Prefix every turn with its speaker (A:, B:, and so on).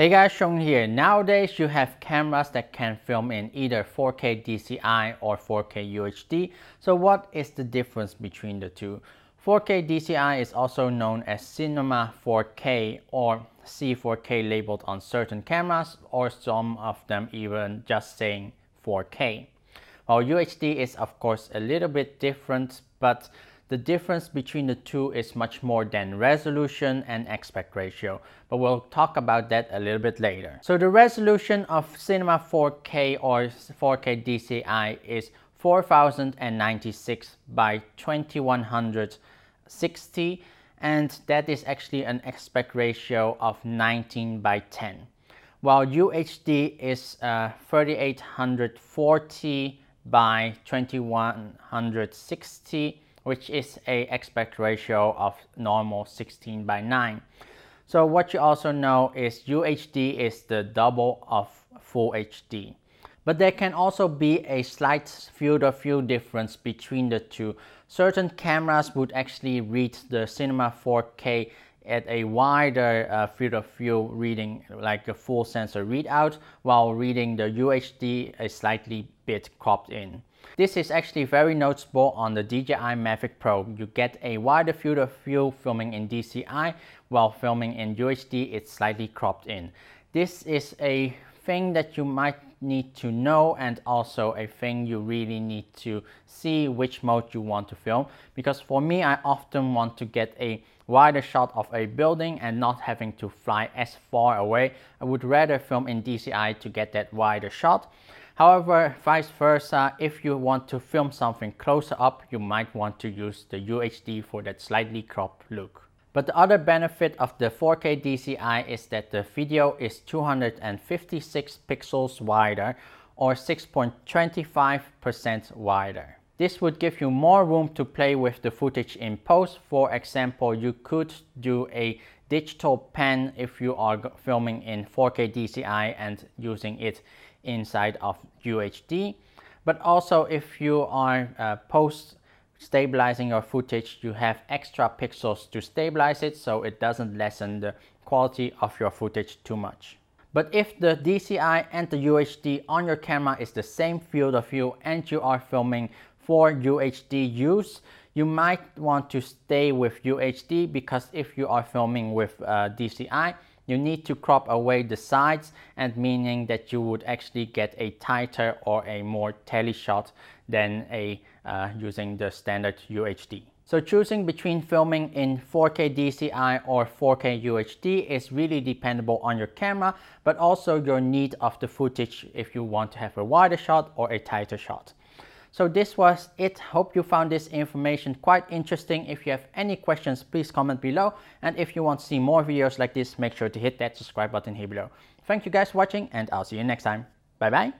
A: Hey guys, Sean here. Nowadays you have cameras that can film in either 4K DCI or 4K UHD. So what is the difference between the two? 4K DCI is also known as Cinema 4K or C4K labeled on certain cameras or some of them even just saying 4K. While UHD is of course a little bit different, but the difference between the two is much more than resolution and aspect ratio, but we'll talk about that a little bit later. So the resolution of Cinema 4K or 4K DCI is 4096 by 2160 and that is actually an aspect ratio of 19 by 10 while UHD is uh, 3840 by 2160 which is a aspect ratio of normal 16 by 9. So what you also know is UHD is the double of full HD. But there can also be a slight field of view difference between the two. Certain cameras would actually read the cinema 4K at a wider uh, field of view reading like a full sensor readout while reading the UHD a slightly bit cropped in. This is actually very noticeable on the DJI Mavic Pro. You get a wider field of view filming in DCI while filming in UHD it's slightly cropped in. This is a thing that you might need to know and also a thing you really need to see which mode you want to film because for me I often want to get a wider shot of a building and not having to fly as far away. I would rather film in DCI to get that wider shot. However, vice versa, if you want to film something closer up, you might want to use the UHD for that slightly cropped look. But the other benefit of the 4K DCI is that the video is 256 pixels wider or 6.25% wider. This would give you more room to play with the footage in post. For example, you could do a digital pen if you are filming in 4K DCI and using it inside of UHD. But also if you are uh, post stabilizing your footage, you have extra pixels to stabilize it so it doesn't lessen the quality of your footage too much. But if the DCI and the UHD on your camera is the same field of view and you are filming for UHD use, you might want to stay with UHD because if you are filming with uh, DCI, you need to crop away the sides and meaning that you would actually get a tighter or a more tele shot than a uh, using the standard UHD. So choosing between filming in 4K DCI or 4K UHD is really dependable on your camera, but also your need of the footage if you want to have a wider shot or a tighter shot. So this was it. Hope you found this information quite interesting. If you have any questions, please comment below. And if you want to see more videos like this, make sure to hit that subscribe button here below. Thank you guys for watching and I'll see you next time. Bye bye.